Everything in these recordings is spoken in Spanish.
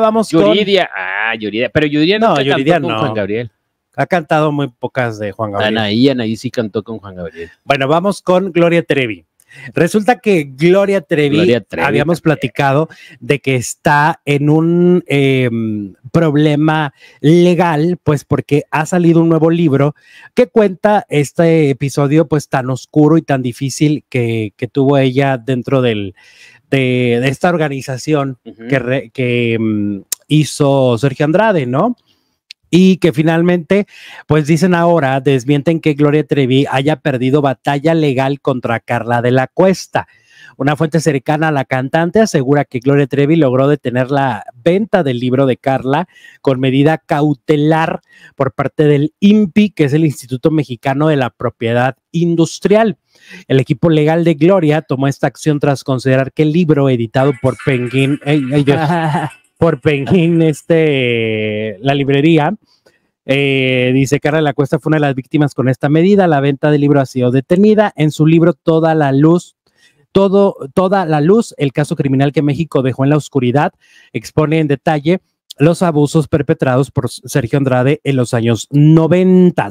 vamos Yuridia. Ah, Yuridia. Pero Yuridia no, no Yuridia no. Gabriel. Ha cantado muy pocas de Juan Gabriel. Anaí, Anaí sí cantó con Juan Gabriel. Bueno, vamos con Gloria Trevi. Resulta que Gloria Trevi, habíamos platicado de que está en un em, problema legal, pues porque ha salido un nuevo libro que cuenta este episodio pues tan oscuro y tan difícil que, que tuvo ella dentro del, de, esta organización que, mm, hizo Sergio Andrade, ¿no? y que finalmente, pues dicen ahora, desmienten que Gloria Trevi haya perdido batalla legal contra Carla de la Cuesta. Una fuente cercana a la cantante asegura que Gloria Trevi logró detener la venta del libro de Carla con medida cautelar por parte del IMPI, que es el Instituto Mexicano de la Propiedad Industrial. El equipo legal de Gloria tomó esta acción tras considerar que el libro editado por Penguin, por Penguin, este, la librería, eh, dice Carla La Cuesta fue una de las víctimas con esta medida. La venta del libro ha sido detenida. En su libro Toda la Luz todo, toda la luz el caso criminal que México dejó en la oscuridad. Expone en detalle los abusos perpetrados por Sergio Andrade en los años 90.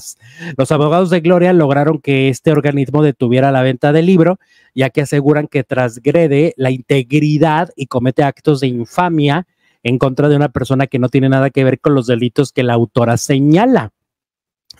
Los abogados de Gloria lograron que este organismo detuviera la venta del libro, ya que aseguran que transgrede la integridad y comete actos de infamia en contra de una persona que no tiene nada que ver con los delitos que la autora señala.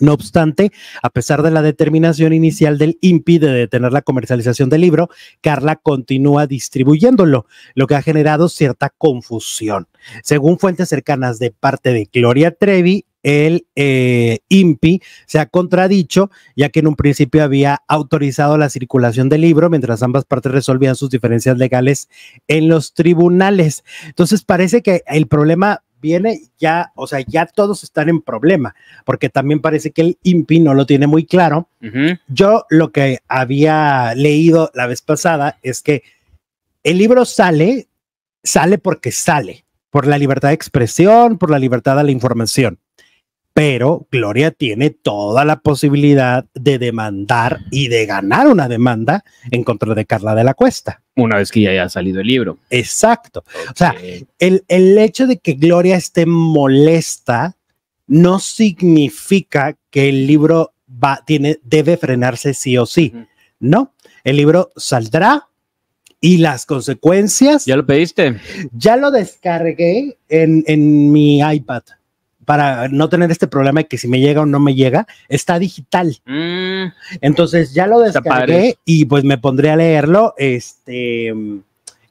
No obstante, a pesar de la determinación inicial del INPI de detener la comercialización del libro, Carla continúa distribuyéndolo, lo que ha generado cierta confusión. Según fuentes cercanas de parte de Gloria Trevi, el IMPI eh, INPI se ha contradicho, ya que en un principio había autorizado la circulación del libro mientras ambas partes resolvían sus diferencias legales en los tribunales. Entonces parece que el problema viene, ya, o sea, ya todos están en problema, porque también parece que el impi no lo tiene muy claro. Yo lo que había leído la vez pasada es que el libro sale, sale porque sale, por la libertad de expresión, por la libertad a la información pero Gloria tiene toda la posibilidad de demandar y de ganar una demanda en contra de Carla de la Cuesta. Una vez que ya haya salido el libro. Exacto. O sea, el, hecho de que Gloria esté molesta no significa que el libro va, tiene, debe frenarse sí o sí. No, el libro saldrá, y las consecuencias. ¿Ya lo pediste? Ya lo descargué en mi iPad para no tener este problema de que si me llega o no me llega, está digital. Mm. Entonces ya lo descargué y pues me pondré a leerlo. Este.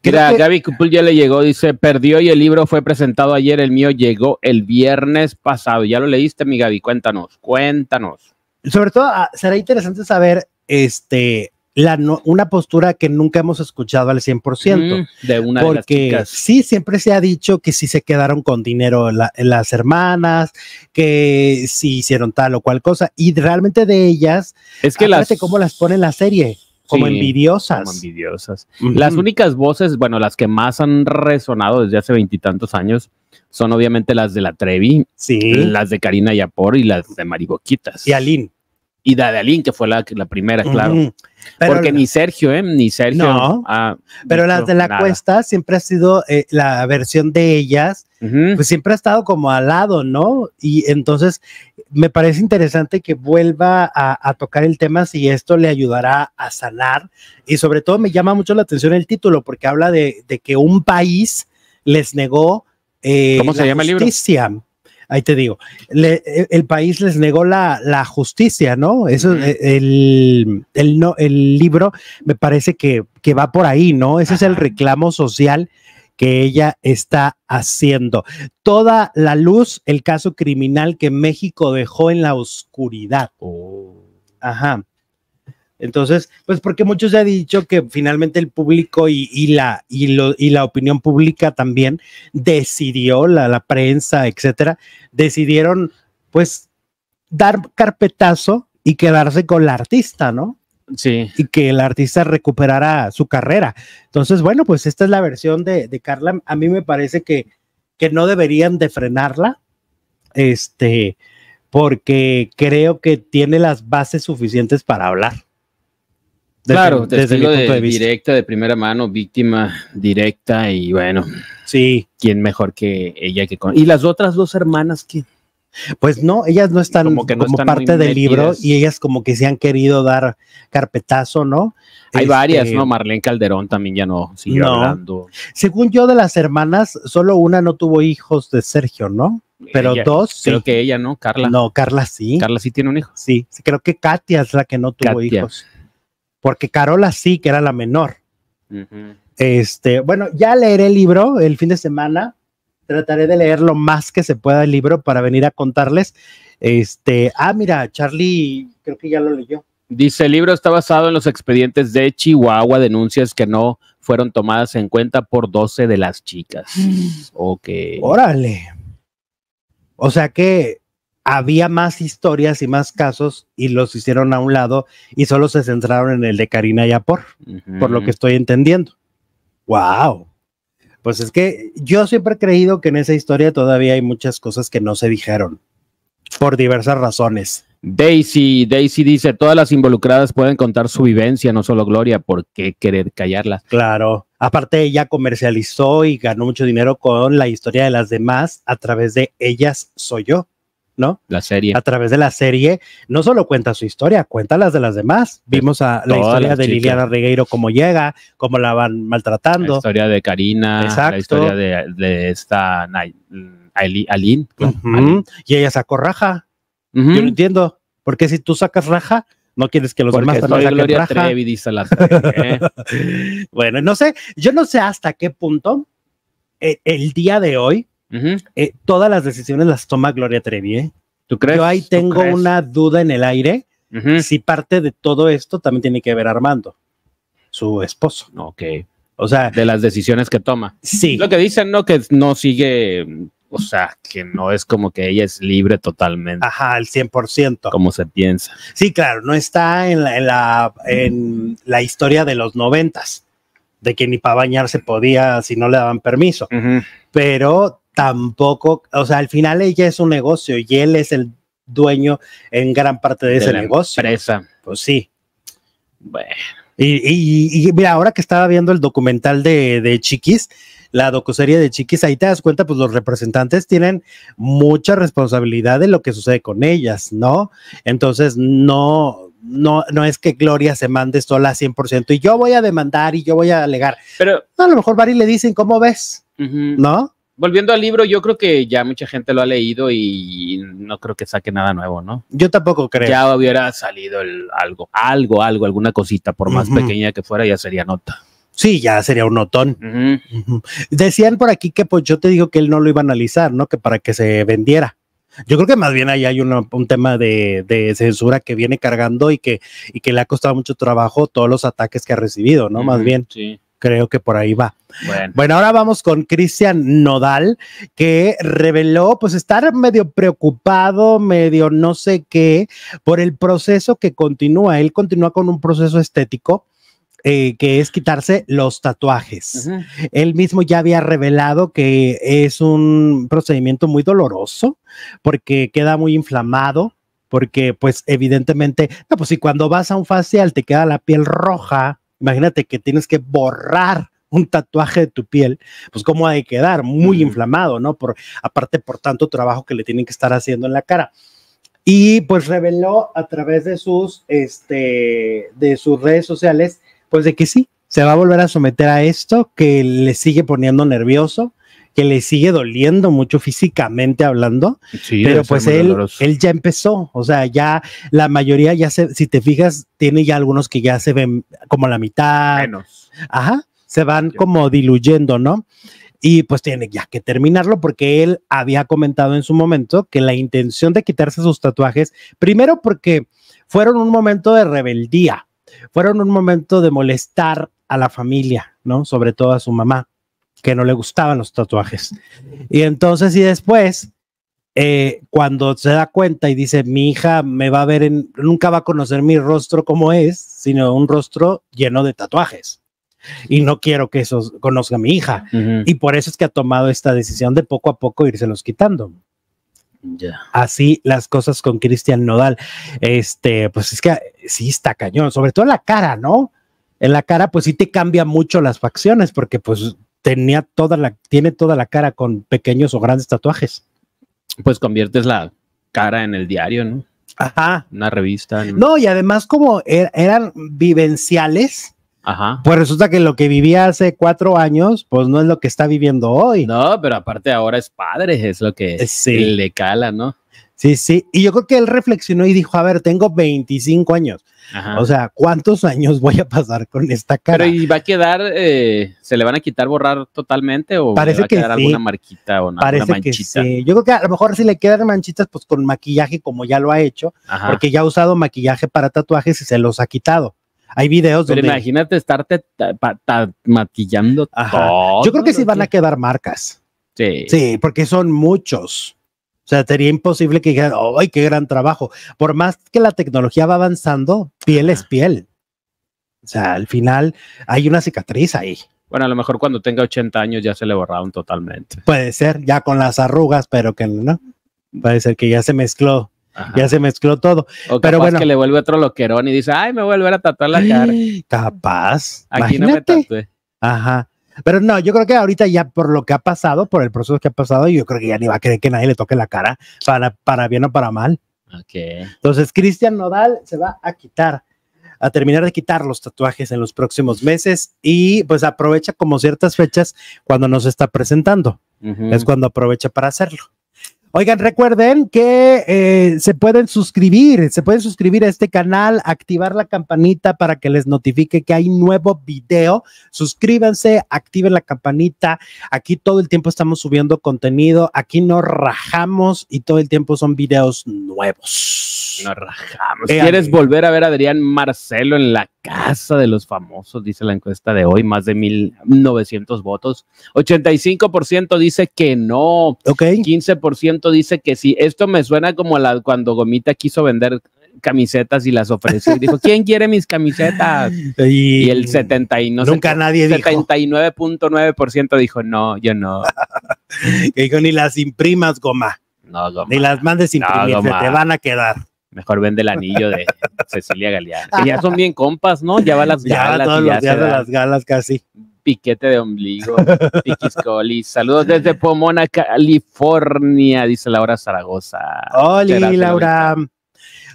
Mira, Gaby Cupul ya le llegó, dice, perdió y el libro fue presentado ayer, el mío llegó el viernes pasado. Ya lo leíste, mi Gaby, cuéntanos, cuéntanos. Sobre todo, ah, será interesante saber, este, la una postura que nunca hemos escuchado al 100%. Mm, de una porque sí, siempre se ha dicho que sí se quedaron con dinero las hermanas, que sí hicieron tal o cual cosa, y realmente de ellas, es que las... cómo las pone la serie. Como envidiosas. Las únicas voces, bueno, las que más han resonado desde hace veintitantos años, son obviamente las de la Trevi, las de Karina Yapor y las de Mariboquitas. Y Aline y Dadalín, que fue la, la primera, claro. Porque ni Sergio, ¿eh? Ni Sergio. No, pero las de la cuesta siempre ha sido eh, la versión de ellas, pues siempre ha estado como al lado, ¿no? Y entonces me parece interesante que vuelva a, tocar el tema si esto le ayudará a sanar. Y sobre todo me llama mucho la atención el título, porque habla de, que un país les negó eh, ¿Cómo se llama El libro? ahí te digo, e, el país les negó la, justicia, ¿no? Eso, e, el, no, el libro me parece que, que va por ahí, ¿no? Ese es el reclamo social que ella está haciendo. Toda la luz, el caso criminal que México dejó en la oscuridad. Oh. Ajá. Entonces, pues porque muchos se ha dicho que finalmente el público y, la, y, la opinión pública también decidió, la, prensa, etcétera, decidieron pues dar carpetazo y quedarse con la artista, ¿no? Sí. Y que el artista recuperara su carrera. Entonces, bueno, pues esta es la versión de, de Carla. A mí me parece que, que no deberían de frenarla, este, porque creo que tiene las bases suficientes para hablar claro, desde mi de, directa, de primera mano, víctima directa y bueno. Sí. ¿Quién mejor que ella que con... ¿Y las otras dos hermanas que Pues no, ellas no están como, parte del libro y ellas como que se han querido dar carpetazo, ¿no? Hay este, varias, ¿no? Marlene Calderón también ya no sigue hablando. Según yo, de las hermanas, solo una no tuvo hijos de Sergio, ¿no? Pero dos. Creo que ella, ¿no? Carla. No, Carla sí. Carla sí tiene un hijo. Sí, creo que Katia es la que no tuvo hijos porque Carola sí, que era la menor. Este, bueno, ya leeré el libro el fin de semana. Trataré de leer lo más que se pueda el libro para venir a contarles. Este, ah, mira, Charlie, creo que ya lo leyó. Dice, el libro está basado en los expedientes de Chihuahua, denuncias que no fueron tomadas en cuenta por 12 de las chicas. Mm. ok. Órale. O sea que había más historias y más casos y los hicieron a un lado y solo se centraron en el de Karina Yapor, Apor por lo que estoy entendiendo. ¡Wow! Pues es que yo siempre he creído que en esa historia todavía hay muchas cosas que no se dijeron, por diversas razones. Daisy, Daisy dice, todas las involucradas pueden contar su vivencia, no solo Gloria, ¿por qué querer callarla? Claro, aparte ella comercializó y ganó mucho dinero con la historia de las demás a través de Ellas Soy Yo. ¿no? La serie. A través de la serie, no solo cuenta su historia, cuenta las de las demás. Vimos a la historia de Liliana Regueiro, cómo llega, cómo la van maltratando. La historia de Karina, Exacto. la historia de, esta Aline, Y ella sacó raja. Yo no entiendo, porque si tú sacas raja, no quieres que los demás también saquen raja. ¿eh? bueno, no sé, yo no sé hasta qué punto eh, el, día de hoy eh, todas las decisiones las toma Gloria Trevi. ¿eh? ¿Tú crees? Yo ahí tengo una duda en el aire. Si parte de todo esto también tiene que ver Armando, su esposo. Ok. O sea, de las decisiones que toma. Sí. Lo que dicen, ¿no? Que no sigue, o sea, que no es como que ella es libre totalmente. Ajá, al 100%. Como se piensa. Sí, claro, no está en la, en la, en la historia de los noventas de que ni para bañarse podía si no le daban permiso. Pero tampoco, o sea, al final ella es un negocio y él es el dueño en gran parte de, ese negocio. Pues sí. Bueno. Y, mira, ahora que estaba viendo el documental de, de, Chiquis, la docuserie de Chiquis, ahí te das cuenta, pues los representantes tienen mucha responsabilidad de lo que sucede con ellas, ¿no? Entonces, no, no, no es que Gloria se mande sola 100% y yo voy a demandar y yo voy a alegar. Pero a lo mejor Barry le dicen, ¿cómo ves? ¿No? volviendo al libro, yo creo que ya mucha gente lo ha leído y no creo que saque nada nuevo, ¿no? Yo tampoco creo. Ya hubiera salido algo, algo, algo, alguna cosita, por más pequeña que fuera, ya sería nota. Sí, ya sería un notón. Decían por aquí que pues yo te digo que él no lo iba a analizar, ¿no? Que para que se vendiera. Yo creo que más bien ahí hay un tema de, censura que viene cargando y que, y que le ha costado mucho trabajo todos los ataques que ha recibido, ¿no? Más bien. Sí creo que por ahí va. Bueno, ahora vamos con Cristian Nodal, que reveló pues estar medio preocupado, medio no sé qué, por el proceso que continúa. Él continúa con un proceso estético. Eh, que es quitarse los tatuajes. Él mismo ya había revelado que es un procedimiento muy doloroso porque queda muy inflamado, porque pues evidentemente, no, pues si cuando vas a un facial te queda la piel roja, Imagínate que tienes que borrar un tatuaje de tu piel, pues cómo ha de quedar, muy inflamado, ¿no? Por, aparte por tanto trabajo que le tienen que estar haciendo en la cara. Y pues reveló a través de sus, este, de sus redes sociales, pues de que sí, se va a volver a someter a esto que le sigue poniendo nervioso, que le sigue doliendo mucho físicamente hablando, pero pues él, él ya empezó, o sea, ya la mayoría ya se, si te fijas, tiene ya algunos que ya se ven como la mitad. Ajá, se van como diluyendo, ¿no? Y pues tiene ya que terminarlo porque él había comentado en su momento que la intención de quitarse sus tatuajes, primero porque fueron un momento de rebeldía, fueron un momento de molestar a la familia, ¿no? Sobre todo a su mamá que no le gustaban los tatuajes. Y entonces, y después, eh, cuando se da cuenta y dice, mi hija me va a ver, en, nunca va a conocer mi rostro como es, sino un rostro lleno de tatuajes. Y no quiero que eso conozca mi hija. Y por eso es que ha tomado esta decisión de poco a poco irse los quitando. Así las cosas con Cristian Nodal. Este, pues es que sí está cañón, sobre todo la cara, ¿no? En la cara, pues sí te cambia mucho las facciones, porque pues tenía toda la, tiene toda la cara con pequeños o grandes tatuajes. Pues conviertes la cara en el diario, ¿no? Ajá. Una revista. No, y además como er, eran vivenciales, Ajá. pues resulta que lo que vivía hace cuatro años, pues no es lo que está viviendo hoy. No, pero aparte ahora es padre, es lo que sí. le cala, ¿no? Sí, sí. Y yo creo que él reflexionó y dijo, a ver, tengo 25 años. O sea, ¿cuántos años voy a pasar con esta cara? Pero ¿y va a quedar, eh, se le van a quitar borrar totalmente o Parece va a quedar alguna marquita o una, Parece Que sí. Yo creo que a lo mejor si le quedan manchitas, pues con maquillaje como ya lo ha hecho, porque ya ha usado maquillaje para tatuajes y se los ha quitado. Hay videos Pero imagínate estarte maquillando todo. Yo creo que sí van a quedar marcas. Sí. Sí, porque son muchos. O sea, sería imposible que digan, ¡ay, qué gran trabajo! Por más que la tecnología va avanzando, piel es piel. O sea, al final hay una cicatriz ahí. Bueno, a lo mejor cuando tenga 80 años ya se le borraron totalmente. Puede ser, ya con las arrugas, pero que no. Puede ser que ya se mezcló Ya se mezcló todo. pero bueno. que le vuelve otro loquerón y dice, ay, me voy a volver a tatuar la cara. Capaz. Aquí no me tatué. Ajá. Pero no, yo creo que ahorita ya por lo que ha pasado, por el proceso que ha pasado, yo creo que ya ni va a creer que nadie le toque la cara, para, para bien o para mal. Entonces, Cristian Nodal se va a quitar, a terminar de quitar los tatuajes en los próximos meses y pues aprovecha como ciertas fechas cuando no se está presentando. Es cuando aprovecha para hacerlo. Oigan, recuerden que eh, se pueden suscribir, se pueden suscribir a este canal, activar la campanita para que les notifique que hay nuevo video. Suscríbanse, activen la campanita. Aquí todo el tiempo estamos subiendo contenido, aquí nos rajamos y todo el tiempo son videos nuevos. Nos rajamos. ¿Quieres volver a ver a Adrián Marcelo en la casa de los famosos, dice la encuesta de hoy, más de 1.900 votos. 85% dice que no. por 15% dice que sí. Esto me suena como la, cuando Gomita quiso vender camisetas y las ofreció. dijo, ¿quién quiere mis camisetas? Y, el setenta y no Nunca nueve punto nueve por ciento dijo, no, yo no. dijo, ni las imprimas, goma. No, Ni las mandes imprimir, te van a quedar. Mejor vende el anillo de Cecilia Galeana. Ah. ya son bien compas, ¿no? Ya va las galas. las galas casi. Piquete de ombligo, Piquiscoli. Saludos desde Pomona, California, dice Laura Zaragoza. Hola, Laura.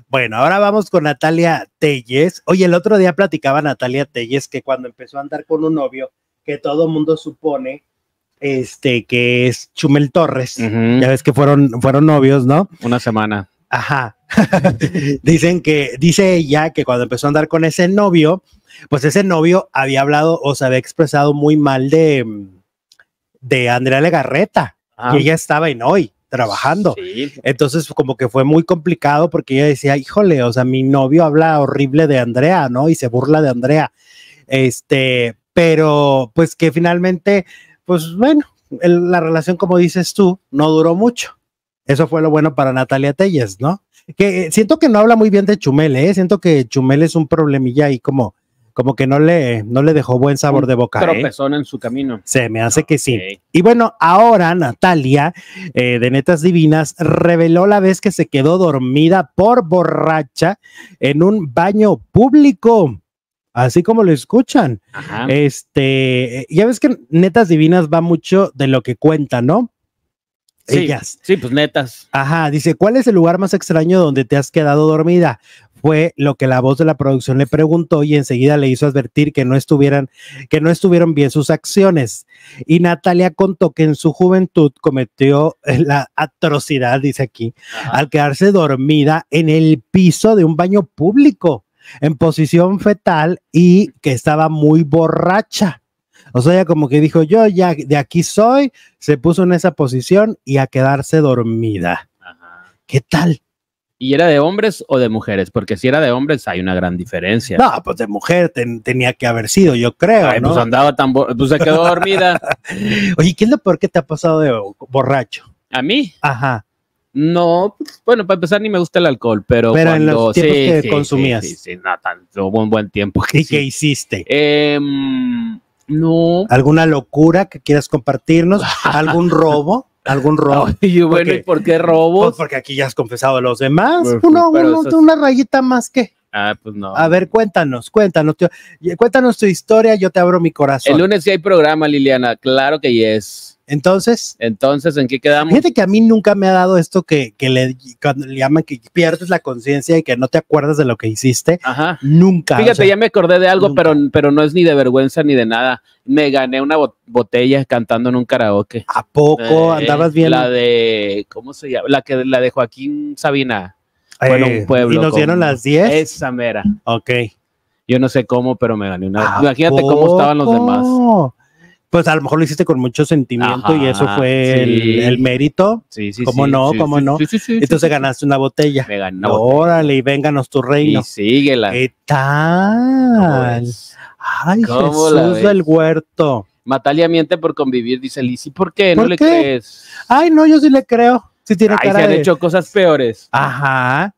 Bueno, ahora vamos con Natalia Telles. Oye, el otro día platicaba Natalia Telles que cuando empezó a andar con un novio, que todo mundo supone este que es Chumel Torres. Ya ves que fueron, fueron novios, ¿no? Una semana. Ajá. Dicen que, dice ella que cuando empezó a andar con ese novio, pues ese novio había hablado o se había expresado muy mal de, de Andrea Legarreta, ah. y que ella estaba en hoy trabajando. Entonces, como que fue muy complicado porque ella decía, híjole, o sea, mi novio habla horrible de Andrea, ¿no? Y se burla de Andrea. Este, pero pues que finalmente, pues bueno, la relación, como dices tú, no duró mucho. Eso fue lo bueno para Natalia Telles, ¿no? Que eh, siento que no habla muy bien de Chumel, ¿eh? Siento que Chumel es un problemilla y como, como que no le, no le dejó buen sabor de boca. ¿eh? Tropezón en su camino. Se me hace que sí. Y bueno, ahora Natalia, eh, de Netas Divinas, reveló la vez que se quedó dormida por borracha en un baño público. Así como lo escuchan. Este, ya ves que Netas Divinas va mucho de lo que cuenta, ¿no? Sí, Sí, pues netas. Ajá, dice, ¿cuál es el lugar más extraño donde te has quedado dormida? Fue lo que la voz de la producción le preguntó y enseguida le hizo advertir que no estuvieran, que no estuvieron bien sus acciones. Y Natalia contó que en su juventud cometió eh, la atrocidad, dice aquí, al quedarse dormida en el piso de un baño público, en posición fetal y que estaba muy borracha. O sea, ya como que dijo, yo ya de aquí soy, se puso en esa posición y a quedarse dormida. Ajá. ¿Qué tal? ¿Y era de hombres o de mujeres? Porque si era de hombres hay una gran diferencia. No, pues de mujer tenía que haber sido, yo creo. Ay, ¿no? Pues andaba tan, pues se quedó dormida. Oye, ¿qué es lo peor que te ha pasado de borracho? ¿A mí? Ajá. No, bueno, para empezar ni me gusta el alcohol, pero, pero en los sí, que consumías. Sí, no, tanto, un buen tiempo. qué hiciste? Eh, no. ¿Alguna locura que quieras compartirnos? ¿Algún robo? ¿Algún robo? y bueno, ¿y por qué robos? Pues, porque aquí ya has confesado a los demás. Pues, uno, una rayita más que. Ah, pues no. A ver, cuéntanos, cuéntanos, cuéntanos tu historia, yo te abro mi corazón. El lunes sí hay programa, Liliana, claro que es. Entonces. Entonces, ¿en qué quedamos? Fíjate que a mí nunca me ha dado esto que, le, llaman que pierdes la conciencia y que no te acuerdas de lo que hiciste. Ajá. Nunca. Fíjate, ya me acordé de algo, pero, pero no es ni de vergüenza ni de nada. Me gané una botella cantando en un karaoke. ¿A poco? Eh, ¿Andabas bien? La de, ¿cómo se llama? La, que, la de Joaquín Sabina. bueno, un eh, pueblo. ¿Y nos dieron las 10? Esa mera. Ok. Yo no sé cómo, pero me gané una. Imagínate cómo estaban los demás pues a lo mejor lo hiciste con mucho sentimiento y eso fue el, mérito. Sí, sí, ¿Cómo sí, no? ¿Cómo no? Entonces ganaste una botella. Me Órale, y vénganos tu reino. Y síguela. ¿Qué tal? Ay, Jesús del huerto. Matalia miente por convivir, dice Liz. ¿Y por qué? ¿No le crees? Ay, no, yo sí le creo. Sí tiene Ay, cara se han hecho cosas peores. Ajá.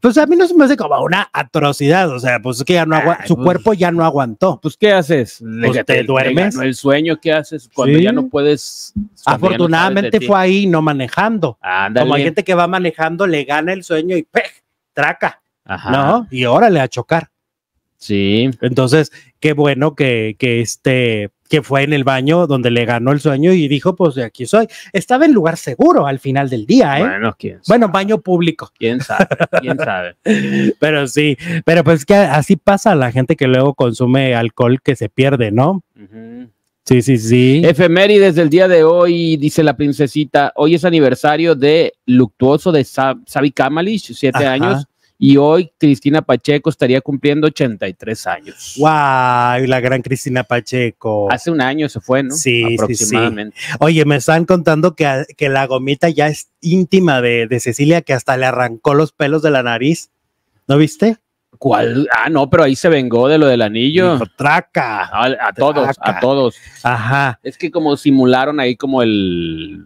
Pues a mí no se me hace como una atrocidad, o sea, pues que ya no aguanta, su pues, cuerpo ya no aguantó. Pues ¿qué haces? Pues, ¿Te, duermes? el sueño, ¿qué haces cuando ya no puedes? Afortunadamente fue ahí, no manejando. Como hay gente que va manejando, le gana el sueño y ¡pech! traca. Ajá. ¿No? Y órale a chocar. Sí. Entonces, qué bueno que, este, que fue en el baño donde le ganó el sueño y dijo, pues de aquí soy. Estaba en lugar seguro al final del día, ¿eh? Bueno, quién sabe? Bueno, baño público. Quién sabe, quién sabe. pero sí, pero pues que así pasa la gente que luego consume alcohol que se pierde, ¿no? sí Sí, sí, sí. Efemérides del día de hoy, dice la princesita. Hoy es aniversario de luctuoso de Sabi Kamalish, siete años y hoy Cristina Pacheco estaría cumpliendo 83 años. Guau, La gran Cristina Pacheco. Hace un año se fue, ¿no? Sí, aproximadamente. Sí, sí. Oye, me están contando que, que, la gomita ya es íntima de, Cecilia, que hasta le arrancó los pelos de la nariz. ¿No viste? ¿Cuál? Ah, no, pero ahí se vengó de lo del anillo. traca. A, todos, a todos. Ajá. Es que como simularon ahí como el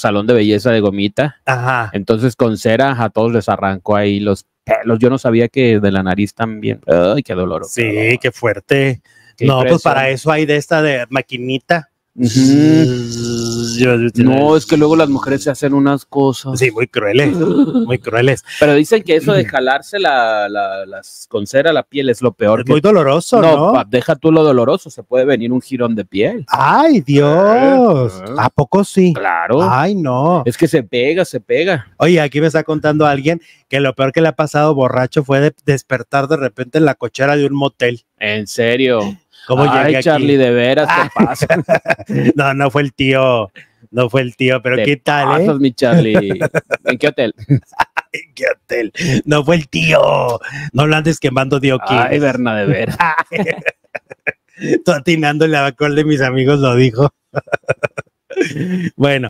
salón de belleza de gomita. Ajá. Entonces con cera a todos les arrancó ahí los pelos. Yo no sabía que de la nariz también. Ay, qué dolor. Sí, qué, fuerte. no, pues para eso hay de esta de maquinita no, es que luego las mujeres se hacen unas cosas. Sí, muy crueles, muy crueles. Pero dicen que eso de jalarse las, con cera la piel es lo peor. Es muy doloroso, ¿no? ¿no? deja tú lo doloroso, se puede venir un girón de piel. ¡Ay, Dios! Eh, eh. ¿A poco sí? Claro. ¡Ay, no! Es que se pega, se pega. Oye, aquí me está contando alguien que lo peor que le ha pasado borracho fue despertar de repente en la cochera de un motel. ¿En serio? ¿Cómo Ay, Charlie, de veras, ¿qué ah. pasa? no, no fue el tío, no fue el tío, pero ¿qué tal? Eh? Pasas, mi Charlie. ¿En qué hotel? ¿En qué hotel? No fue el tío. No lo andes quemando, tío. Ay, Berna, de veras. Tú atinándole a cuál de mis amigos lo dijo. bueno.